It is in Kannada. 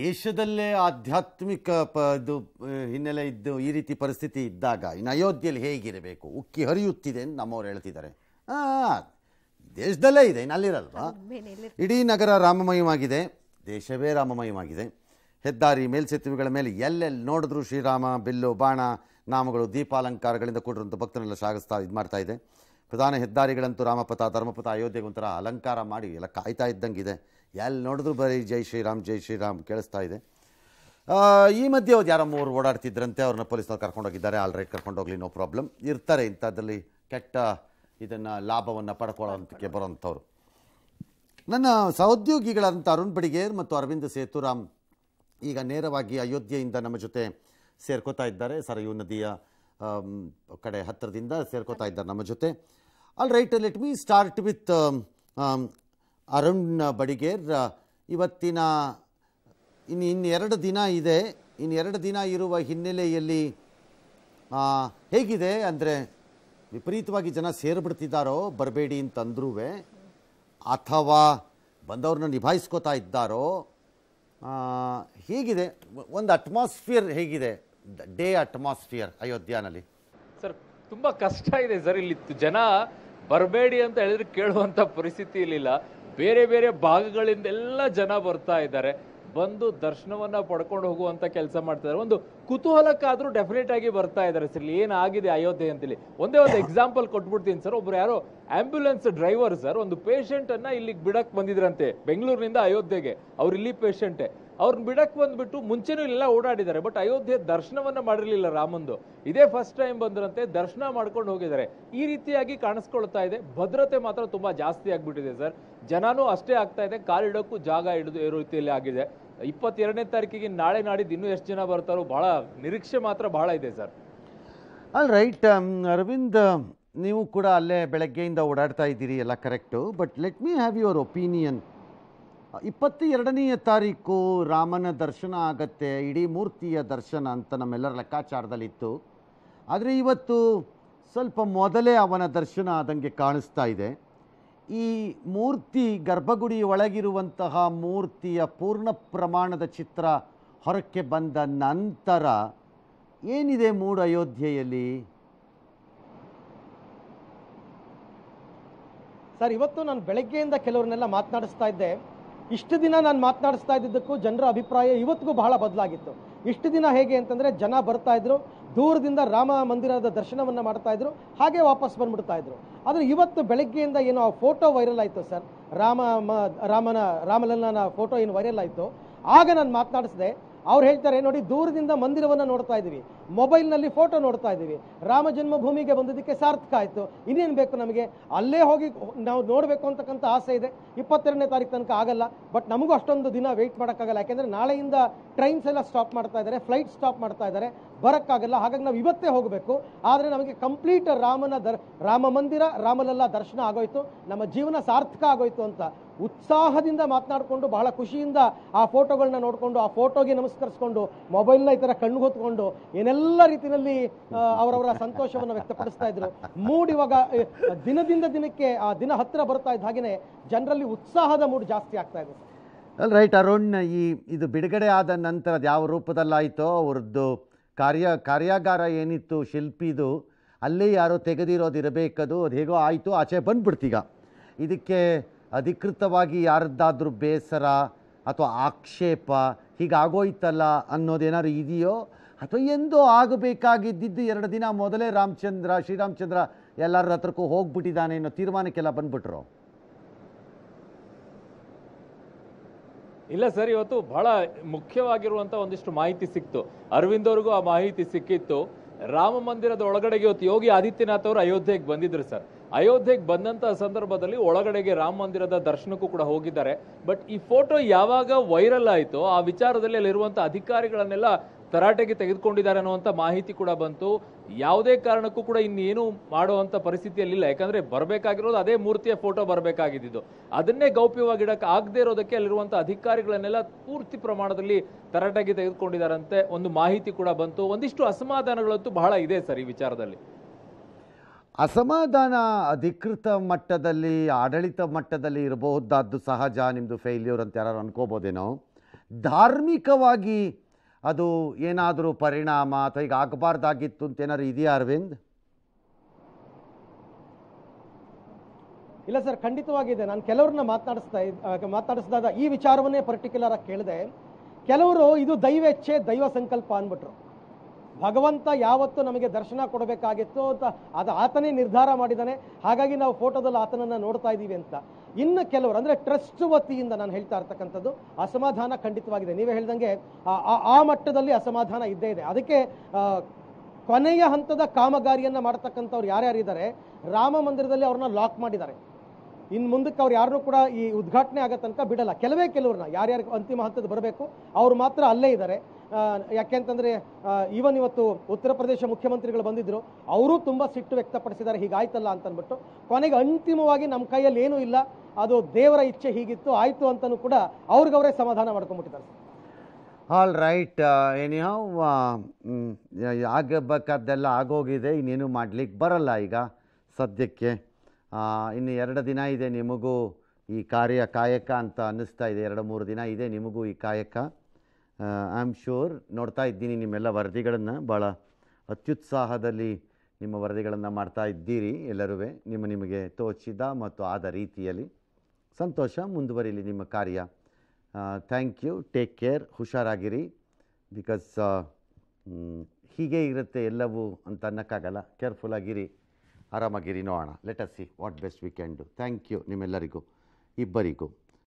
ದೇಶದಲ್ಲೇ ಆಧ್ಯಾತ್ಮಿಕ ಪ ಇದು ಹಿನ್ನೆಲೆ ಇದ್ದು ಈ ರೀತಿ ಪರಿಸ್ಥಿತಿ ಇದ್ದಾಗ ಇನ್ನು ಅಯೋಧ್ಯೆಯಲ್ಲಿ ಹೇಗಿರಬೇಕು ಉಕ್ಕಿ ಹರಿಯುತ್ತಿದೆ ಅಂತ ನಮ್ಮವ್ರು ಹೇಳ್ತಿದ್ದಾರೆ ಹಾಂ ದೇಶದಲ್ಲೇ ಇದೆ ಇನ್ನು ಅಲ್ಲಿರಲ್ವಾ ಇಡೀ ನಗರ ರಾಮಮಯವಾಗಿದೆ ದೇಶವೇ ರಾಮಮಯವಾಗಿದೆ ಹೆದ್ದಾರಿ ಮೇಲ್ಸೇತುವೆಗಳ ಮೇಲೆ ಎಲ್ಲೆಲ್ಲಿ ನೋಡಿದ್ರು ಶ್ರೀರಾಮ ಬಿಲ್ಲು ಬಾಣ ನಾಮಗಳು ದೀಪಾಲಂಕಾರಗಳಿಂದ ಕೂಡಿರುವಂಥ ಭಕ್ತರನ್ನೆಲ್ಲ ಸಾಗಿಸ್ತಾ ಇದು ಮಾಡ್ತಾ ಇದೆ ಪ್ರಧಾನ ಹೆದ್ದಾರಿಗಳಂತೂ ರಾಮಪಥ ಧರ್ಮಪಥ ಅಯೋಧ್ಯೆಗೆ ಒಂಥರ ಅಲಂಕಾರ ಮಾಡಿ ಎಲ್ಲ ಕಾಯ್ತಾ ಇದ್ದಂಗಿದೆ ಎಲ್ಲಿ ನೋಡಿದ್ರು ಬರೀ ಜೈ ಶ್ರೀರಾಮ್ ಜೈ ಶ್ರೀರಾಮ್ ಕೇಳಿಸ್ತಾ ಇದೆ ಈ ಮಧ್ಯೆ ಅವ್ರು ಯಾರೋ ಮೂರು ಓಡಾಡ್ತಿದ್ರಂತೆ ಅವ್ರನ್ನ ಪೊಲೀಸ್ನವ್ರು ಕರ್ಕೊಂಡೋಗಿದ್ದಾರೆ ಆಲ್ರೆಡಿ ಕರ್ಕೊಂಡೋಗ್ಲಿ ನೋ ಪ್ರಾಬ್ಲಮ್ ಇರ್ತಾರೆ ಇಂಥದ್ರಲ್ಲಿ ಕೆಟ್ಟ ಇದನ್ನು ಲಾಭವನ್ನು ಪಡ್ಕೊಳ್ಳೋಂಥಕ್ಕೆ ಬರೋಂಥವ್ರು ನನ್ನ ಸಹೋದ್ಯೋಗಿಗಳಾದಂಥ ಅರುಣ್ ಬಡಿಗೇರ್ ಮತ್ತು ಅರವಿಂದ್ ಸೇತುರಾಮ್ ಈಗ ನೇರವಾಗಿ ಅಯೋಧ್ಯೆಯಿಂದ ನಮ್ಮ ಜೊತೆ ಸೇರ್ಕೋತಾ ಇದ್ದಾರೆ ಸರಯು ನದಿಯ ಕಡೆ ಹತ್ತಿರದಿಂದ ಸೇರ್ಕೋತಾ ಇದ್ದಾರೆ ನಮ್ಮ ಜೊತೆ all right let me start with Arun Arun Badiger ಇವತ್ತಿನ ಇನ್ನು ಇನ್ನೆರಡು ದಿನ ಇದೆ ಇನ್ನೆರಡು ದಿನ ಇರುವ ಹಿನ್ನೆಲೆಯಲ್ಲಿ ಹೇಗಿದೆ ಅಂದರೆ ವಿಪರೀತವಾಗಿ ಜನ ಸೇರಿಬಿಡ್ತಿದ್ದಾರೋ ಬರಬೇಡಿ ಅಂತಂದ್ರೂ ಅಥವಾ ಬಂದವ್ರನ್ನ ನಿಭಾಯಿಸ್ಕೋತಾ ಇದ್ದಾರೋ ಹೇಗಿದೆ ಒಂದು ಅಟ್ಮಾಸ್ಫಿಯರ್ ಹೇಗಿದೆ ಡೇ ಅಟ್ಮಾಸ್ಫಿಯರ್ ಅಯೋಧ್ಯಾನಲ್ಲಿ ಸರ್ ತುಂಬ ಕಷ್ಟ ಇದೆ ಸರ್ ಇಲ್ಲಿ ಜನ ಬರಬೇಡಿ ಅಂತ ಹೇಳಿದ್ರೆ ಕೇಳುವಂತ ಪರಿಸ್ಥಿತಿ ಇಲ್ಲಿಲ್ಲ ಬೇರೆ ಬೇರೆ ಭಾಗಗಳಿಂದೆಲ್ಲ ಜನ ಬರ್ತಾ ಇದ್ದಾರೆ ಬಂದು ದರ್ಶನವನ್ನ ಪಡ್ಕೊಂಡು ಹೋಗುವಂತ ಕೆಲಸ ಮಾಡ್ತಾರೆ ಒಂದು ಕುತೂಹಲಕ್ಕಾದ್ರೂ ಡೆಫಿನೆಟ್ ಆಗಿ ಬರ್ತಾ ಇದ್ದಾರೆ ಸರ್ ಇಲ್ಲಿ ಏನಾಗಿದೆ ಅಯೋಧ್ಯೆ ಅಂತೇಳಿ ಒಂದೇ ಒಂದು ಎಕ್ಸಾಂಪಲ್ ಕೊಟ್ಬಿಡ್ತೀನಿ ಸರ್ ಒಬ್ರು ಯಾರೋ ಆಂಬ್ಯುಲೆನ್ಸ್ ಡ್ರೈವರ್ ಸರ್ ಒಂದು ಅನ್ನ ಇಲ್ಲಿಗೆ ಬಿಡಕ್ ಬಂದಿದ್ರಂತೆ ಬೆಂಗಳೂರಿನಿಂದ ಅಯೋಧ್ಯೆಗೆ ಅವ್ರು ಇಲ್ಲಿ ಪೇಷೆಂಟ್ ಅವ್ರನ್ನ ಬಿಡಕ್ಕೆ ಬಂದ್ಬಿಟ್ಟು ಮುಂಚೆನೂ ಎಲ್ಲ ಓಡಾಡಿದ್ದಾರೆ ಬಟ್ ಅಯೋಧ್ಯೆ ದರ್ಶನವನ್ನ ಮಾಡಿರಲಿಲ್ಲ ರಾಮಂದು ಇದೇ ಫಸ್ಟ್ ಟೈಮ್ ಬಂದ್ರಂತೆ ದರ್ಶನ ಮಾಡ್ಕೊಂಡು ಹೋಗಿದ್ದಾರೆ ಈ ರೀತಿಯಾಗಿ ಕಾಣಿಸ್ಕೊಳ್ತಾ ಇದೆ ಭದ್ರತೆ ಮಾತ್ರ ತುಂಬಾ ಜಾಸ್ತಿ ಆಗ್ಬಿಟ್ಟಿದೆ ಸರ್ ಜನನೂ ಅಷ್ಟೇ ಆಗ್ತಾ ಇದೆ ಕಾಲಿಡೋಕ್ಕೂ ಜಾಗ ಹಿಡಿದು ರೀತಿಯಲ್ಲಿ ಆಗಿದೆ ಇಪ್ಪತ್ತೆರಡನೇ ತಾರೀಕಿಗೆ ನಾಳೆ ನಾಡಿದ್ದು ಇನ್ನೂ ಎಷ್ಟು ಜನ ಬರ್ತಾರೋ ಬಹಳ ನಿರೀಕ್ಷೆ ಮಾತ್ರ ಬಹಳ ಇದೆ sir all right um, Arvind um, ನೀವು ಕೂಡ ಅಲ್ಲೇ ಬೆಳಗ್ಗೆಯಿಂದ ಓಡಾಡ್ತಾ ಇದ್ದೀರಿ ಎಲ್ಲ correct but let me have your opinion ಇಪ್ಪತ್ತ ಎರಡನೆಯ ತಾರೀಕು ರಾಮನ ದರ್ಶನ ಆಗತ್ತೆ ಇಡೀ ಮೂರ್ತಿಯ ದರ್ಶನ ಅಂತ ನಮ್ಮೆಲ್ಲರ ಲೆಕ್ಕಾಚಾರದಲ್ಲಿತ್ತು ಆದರೆ ಇವತ್ತು ಸ್ವಲ್ಪ ಮೊದಲೇ ಅವನ ದರ್ಶನ ಆದಂಗೆ ಕಾಣಿಸ್ತಾ ಇದೆ ಈ ಮೂರ್ತಿ ಗರ್ಭಗುಡಿ ಒಳಗಿರುವಂತಹ ಮೂರ್ತಿಯ ಪೂರ್ಣ ಪ್ರಮಾಣದ ಚಿತ್ರ ಹೊರಕ್ಕೆ ಬಂದ ನಂತರ ಏನಿದೆ ಮೂಡ ಅಯೋಧ್ಯೆಯಲ್ಲಿ ಸರ್ ಇವತ್ತು ನಾನು ಬೆಳಗ್ಗೆಯಿಂದ ಕೆಲವರನ್ನೆಲ್ಲ ಮಾತನಾಡಿಸ್ತಾ ಇದ್ದೆ ಇಷ್ಟು ದಿನ ನಾನು ಮಾತನಾಡಿಸ್ತಾ ಇದ್ದಿದ್ದಕ್ಕೂ ಜನರ ಅಭಿಪ್ರಾಯ ಇವತ್ತಿಗೂ ಬಹಳ ಬದಲಾಗಿತ್ತು ಇಷ್ಟು ದಿನ ಹೇಗೆ ಅಂತಂದರೆ ಜನ ಬರ್ತಾ ಇದ್ರು ದೂರದಿಂದ ರಾಮ ಮಂದಿರದ ದರ್ಶನವನ್ನು ಮಾಡ್ತಾ ಇದ್ರು ಹಾಗೆ ವಾಪಸ್ ಬಂದ್ಬಿಡ್ತಾ ಇದ್ರು ಆದರೆ ಇವತ್ತು ಬೆಳಗ್ಗೆಯಿಂದ ಏನು ಆ ಫೋಟೋ ವೈರಲ್ ಆಯಿತು ಸರ್ ರಾಮ ರಾಮನ ರಾಮಲಲ್ಲನ ಫೋಟೋ ಏನು ವೈರಲ್ ಆಯಿತು ಆಗ ನಾನು ಮಾತನಾಡಿಸಿದೆ ಅವ್ರು ಹೇಳ್ತಾರೆ ನೋಡಿ ದೂರದಿಂದ ಮಂದಿರವನ್ನು ನೋಡ್ತಾ ಇದ್ದೀವಿ ಮೊಬೈಲ್ನಲ್ಲಿ ಫೋಟೋ ನೋಡ್ತಾ ಇದ್ದೀವಿ ರಾಮ ಜನ್ಮಭೂಮಿಗೆ ಬಂದಿದ್ದಕ್ಕೆ ಸಾರ್ಥಕ ಆಯಿತು ಇನ್ನೇನು ಬೇಕು ನಮಗೆ ಅಲ್ಲೇ ಹೋಗಿ ನಾವು ನೋಡಬೇಕು ಅಂತಕ್ಕಂಥ ಆಸೆ ಇದೆ ಇಪ್ಪತ್ತೆರಡನೇ ತಾರೀಕು ತನಕ ಆಗಲ್ಲ ಬಟ್ ನಮಗೂ ಅಷ್ಟೊಂದು ದಿನ ವೆಯ್ಟ್ ಮಾಡೋಕ್ಕಾಗಲ್ಲ ಯಾಕೆಂದರೆ ನಾಳೆಯಿಂದ ಟ್ರೈನ್ಸ್ ಎಲ್ಲ ಸ್ಟಾಪ್ ಮಾಡ್ತಾ ಇದ್ದಾರೆ ಫ್ಲೈಟ್ ಸ್ಟಾಪ್ ಮಾಡ್ತಾ ಇದ್ದಾರೆ ಬರೋಕ್ಕಾಗಲ್ಲ ಹಾಗಾಗಿ ನಾವು ಇವತ್ತೇ ಹೋಗಬೇಕು ಆದರೆ ನಮಗೆ ಕಂಪ್ಲೀಟ್ ರಾಮನ ದರ್ ರಾಮ ಮಂದಿರ ರಾಮಲಲ್ಲ ದರ್ಶನ ಆಗೋಯ್ತು ನಮ್ಮ ಜೀವನ ಸಾರ್ಥಕ ಆಗೋಯ್ತು ಅಂತ ಉತ್ಸಾಹದಿಂದ ಮಾತನಾಡಿಕೊಂಡು ಬಹಳ ಖುಷಿಯಿಂದ ಆ ಫೋಟೋಗಳನ್ನ ನೋಡಿಕೊಂಡು ಆ ಫೋಟೋಗೆ ನಮಸ್ಕರಿಸ್ಕೊಂಡು ಮೊಬೈಲ್ನ ಈ ಥರ ಕಣ್ಣು ಹೊತ್ಕೊಂಡು ಏನೆಲ್ಲ ಎಲ್ಲ ರೀತಿಯಲ್ಲಿ ಅವರವರ ಸಂತೋಷವನ್ನು ವ್ಯಕ್ತಪಡಿಸ್ತಾ ಇದ್ರು ಮೂಡ್ ಇವಾಗ ದಿನದಿಂದ ದಿನಕ್ಕೆ ಆ ದಿನ ಹತ್ತಿರ ಬರ್ತಾ ಇದ್ದ ಹಾಗೆ ಜನರಲ್ಲಿ ಉತ್ಸಾಹದ ಮೂಡ್ ಜಾಸ್ತಿ ಆಗ್ತಾ ಇದೆ ಅಲ್ ರೈಟ್ ಅರುಣ್ ಈ ಇದು ಬಿಡುಗಡೆ ಆದ ನಂತರ ಯಾವ ರೂಪದಲ್ಲಾಯಿತೋ ಅವ್ರದ್ದು ಕಾರ್ಯ ಕಾರ್ಯಾಗಾರ ಏನಿತ್ತು ಶಿಲ್ಪಿದು ಅಲ್ಲೇ ಯಾರೋ ತೆಗೆದಿರೋದು ಇರಬೇಕದು ಅದು ಹೇಗೋ ಆಯಿತು ಆಚೆ ಬಂದ್ಬಿಡ್ತೀಗ ಇದಕ್ಕೆ ಅಧಿಕೃತವಾಗಿ ಯಾರದ್ದಾದ್ರೂ ಬೇಸರ ಅಥವಾ ಆಕ್ಷೇಪ ಹೀಗಾಗೋಯ್ತಲ್ಲ ಅನ್ನೋದೇನಾದ್ರು ಇದೆಯೋ ಅಥವಾ ಎಂದೋ ಆಗಬೇಕಾಗಿದ್ದಿದ್ದು ಎರಡು ದಿನ ಮೊದಲೇ ರಾಮಚಂದ್ರ ಶ್ರೀರಾಮಚಂದ್ರ ಎಲ್ಲರ ಹತ್ರಕ್ಕೂ ಹೋಗ್ಬಿಟ್ಟಿದ್ದಾನೆ ಅನ್ನೋ ತೀರ್ಮಾನಕ್ಕೆಲ್ಲ ಬಂದ್ಬಿಟ್ರು ಇಲ್ಲ ಸರ್ ಇವತ್ತು ಬಹಳ ಮುಖ್ಯವಾಗಿರುವಂತ ಒಂದಿಷ್ಟು ಮಾಹಿತಿ ಸಿಕ್ತು ಅರವಿಂದ್ ಅವ್ರಿಗೂ ಆ ಮಾಹಿತಿ ಸಿಕ್ಕಿತ್ತು ರಾಮ ಮಂದಿರದ ಒಳಗಡೆಗೆ ಇವತ್ತು ಯೋಗಿ ಆದಿತ್ಯನಾಥ್ ಅವರು ಅಯೋಧ್ಯೆಗೆ ಬಂದಿದ್ರು ಸರ್ ಅಯೋಧ್ಯೆಗೆ ಬಂದಂತಹ ಸಂದರ್ಭದಲ್ಲಿ ಒಳಗಡೆಗೆ ರಾಮ ಮಂದಿರದ ದರ್ಶನಕ್ಕೂ ಕೂಡ ಹೋಗಿದ್ದಾರೆ ಬಟ್ ಈ ಫೋಟೋ ಯಾವಾಗ ವೈರಲ್ ಆಯಿತು ಆ ವಿಚಾರದಲ್ಲಿ ಅಲ್ಲಿರುವಂತಹ ಅಧಿಕಾರಿಗಳನ್ನೆಲ್ಲ ತರಾಟೆಗೆ ತೆಗೆದುಕೊಂಡಿದ್ದಾರೆ ಅನ್ನುವಂಥ ಮಾಹಿತಿ ಕೂಡ ಬಂತು ಯಾವುದೇ ಕಾರಣಕ್ಕೂ ಕೂಡ ಇನ್ನೇನು ಮಾಡುವಂಥ ಪರಿಸ್ಥಿತಿಯಲ್ಲಿಲ್ಲ ಯಾಕಂದರೆ ಬರಬೇಕಾಗಿರೋದು ಅದೇ ಮೂರ್ತಿಯ ಫೋಟೋ ಬರಬೇಕಾಗಿದ್ದು ಅದನ್ನೇ ಗೌಪ್ಯವಾಗಿಡಕ್ಕೆ ಇಡಕ್ಕೆ ಆಗದೇ ಇರೋದಕ್ಕೆ ಅಲ್ಲಿರುವಂಥ ಅಧಿಕಾರಿಗಳನ್ನೆಲ್ಲ ಪೂರ್ತಿ ಪ್ರಮಾಣದಲ್ಲಿ ತರಾಟೆಗೆ ತೆಗೆದುಕೊಂಡಿದ್ದಾರಂತೆ ಒಂದು ಮಾಹಿತಿ ಕೂಡ ಬಂತು ಒಂದಿಷ್ಟು ಅಸಮಾಧಾನಗಳಂತೂ ಬಹಳ ಇದೆ ಸರ್ ಈ ವಿಚಾರದಲ್ಲಿ ಅಸಮಾಧಾನ ಅಧಿಕೃತ ಮಟ್ಟದಲ್ಲಿ ಆಡಳಿತ ಮಟ್ಟದಲ್ಲಿ ಇರಬಹುದಾದ್ದು ಸಹಜ ನಿಮ್ಮದು ಫೇಲ್ಯೂರ್ ಅಂತ ಯಾರು ಅನ್ಕೋಬೋದೇನೋ ಧಾರ್ಮಿಕವಾಗಿ ಅದು ಏನಾದರೂ ಪರಿಣಾಮ ಅಥವಾ ಈಗ ಆಗಬಾರ್ದಾಗಿತ್ತು ಅಂತ ಏನಾದ್ರು ಇದೆಯಾ ಅರವಿಂದ್ ಇಲ್ಲ ಸರ್ ಖಂಡಿತವಾಗಿದೆ ನಾನು ಕೆಲವ್ರನ್ನ ಮಾತನಾಡಿಸ್ತಾ ಇದ್ದ ಮಾತನಾಡಿಸಿದಾಗ ಈ ವಿಚಾರವನ್ನೇ ಪರ್ಟಿಕ್ಯುಲರ್ ಆಗಿ ಕೇಳಿದೆ ಕೆಲವರು ಇದು ದೈವೇಚ್ಛೆ ದೈವ ಸಂಕಲ್ಪ ಅಂದ್ಬಿಟ್ರು ಭಗವಂತ ಯಾವತ್ತು ನಮಗೆ ದರ್ಶನ ಕೊಡಬೇಕಾಗಿತ್ತು ಅಂತ ಅದು ಆತನೇ ನಿರ್ಧಾರ ಮಾಡಿದ್ದಾನೆ ಹಾಗಾಗಿ ನಾವು ಫೋಟೋದಲ್ಲಿ ಆತನನ್ನು ನೋಡ್ತಾ ಇದ್ದೀವಿ ಅಂತ ಇನ್ನು ಕೆಲವರು ಅಂದರೆ ಟ್ರಸ್ಟ್ ವತಿಯಿಂದ ನಾನು ಹೇಳ್ತಾ ಇರ್ತಕ್ಕಂಥದ್ದು ಅಸಮಾಧಾನ ಖಂಡಿತವಾಗಿದೆ ನೀವೇ ಹೇಳ್ದಂಗೆ ಆ ಮಟ್ಟದಲ್ಲಿ ಅಸಮಾಧಾನ ಇದ್ದೇ ಇದೆ ಅದಕ್ಕೆ ಕೊನೆಯ ಹಂತದ ಕಾಮಗಾರಿಯನ್ನು ಮಾಡ್ತಕ್ಕಂಥವ್ರು ಯಾರ್ಯಾರಿದ್ದಾರೆ ರಾಮ ಮಂದಿರದಲ್ಲಿ ಅವ್ರನ್ನ ಲಾಕ್ ಮಾಡಿದ್ದಾರೆ ಇನ್ನು ಮುಂದಕ್ಕೆ ಅವ್ರು ಯಾರನ್ನೂ ಕೂಡ ಈ ಉದ್ಘಾಟನೆ ಆಗೋ ತನಕ ಬಿಡಲ್ಲ ಕೆಲವೇ ಕೆಲವ್ರನ್ನ ಯಾರ್ಯಾರು ಅಂತಿಮ ಹಂತದ ಬರಬೇಕು ಅವ್ರು ಮಾತ್ರ ಅಲ್ಲೇ ಇದ್ದಾರೆ ಯಾಕೆಂತಂದರೆ ಈವನ್ ಇವತ್ತು ಉತ್ತರ ಪ್ರದೇಶ ಮುಖ್ಯಮಂತ್ರಿಗಳು ಬಂದಿದ್ದರು ಅವರೂ ತುಂಬ ಸಿಟ್ಟು ವ್ಯಕ್ತಪಡಿಸಿದ್ದಾರೆ ಹೀಗಾಯ್ತಲ್ಲ ಅಂತಂದ್ಬಿಟ್ಟು ಕೊನೆಗೆ ಅಂತಿಮವಾಗಿ ನಮ್ಮ ಕೈಯಲ್ಲಿ ಏನೂ ಇಲ್ಲ ಅದು ದೇವರ ಇಚ್ಛೆ ಹೀಗಿತ್ತು ಆಯಿತು ಅಂತಲೂ ಕೂಡ ಅವ್ರಿಗವರೇ ಸಮಾಧಾನ ಮಾಡ್ಕೊಂಡ್ಬಿಟ್ಟಿದ್ದಾರೆ ಆಲ್ ರೈಟ್ ಯಾವ ಆಗಬೇಕಾದ್ದೆಲ್ಲ ಆಗೋಗಿದೆ ಇನ್ನೇನು ಮಾಡಲಿಕ್ಕೆ ಬರಲ್ಲ ಈಗ ಸದ್ಯಕ್ಕೆ ಇನ್ನು ಎರಡು ದಿನ ಇದೆ ನಿಮಗೂ ಈ ಕಾರ್ಯ ಕಾಯಕ ಅಂತ ಅನ್ನಿಸ್ತಾ ಇದೆ ಎರಡು ಮೂರು ದಿನ ಇದೆ ನಿಮಗೂ ಈ ಕಾಯಕ ಐ ಆಮ್ ಶ್ಯೂರ್ ನೋಡ್ತಾ ಇದ್ದೀನಿ ನಿಮ್ಮೆಲ್ಲ ವರದಿಗಳನ್ನು ಭಾಳ ಅತ್ಯುತ್ಸಾಹದಲ್ಲಿ ನಿಮ್ಮ ವರದಿಗಳನ್ನು ಮಾಡ್ತಾ ಇದ್ದೀರಿ ಎಲ್ಲರೂ ನಿಮ್ಮ ನಿಮಗೆ ತೋಚಿದ ಮತ್ತು ಆದ ರೀತಿಯಲ್ಲಿ ಸಂತೋಷ ಮುಂದುವರಿಲಿ ನಿಮ್ಮ ಕಾರ್ಯ ಥ್ಯಾಂಕ್ ಯು ಟೇಕ್ ಕೇರ್ ಹುಷಾರಾಗಿರಿ ಬಿಕಾಸ್ ಹೀಗೆ ಇರುತ್ತೆ ಎಲ್ಲವೂ ಅಂತ ಅನ್ನೋಕ್ಕಾಗಲ್ಲ ಆಗಿರಿ ಆರಾಮಾಗಿರಿ ನೋಡೋಣ let us see what best weekend thank you ನಿಮ್ಮೆಲ್ಲರಿಗೂ ಇಬ್ಬರಿಗೂ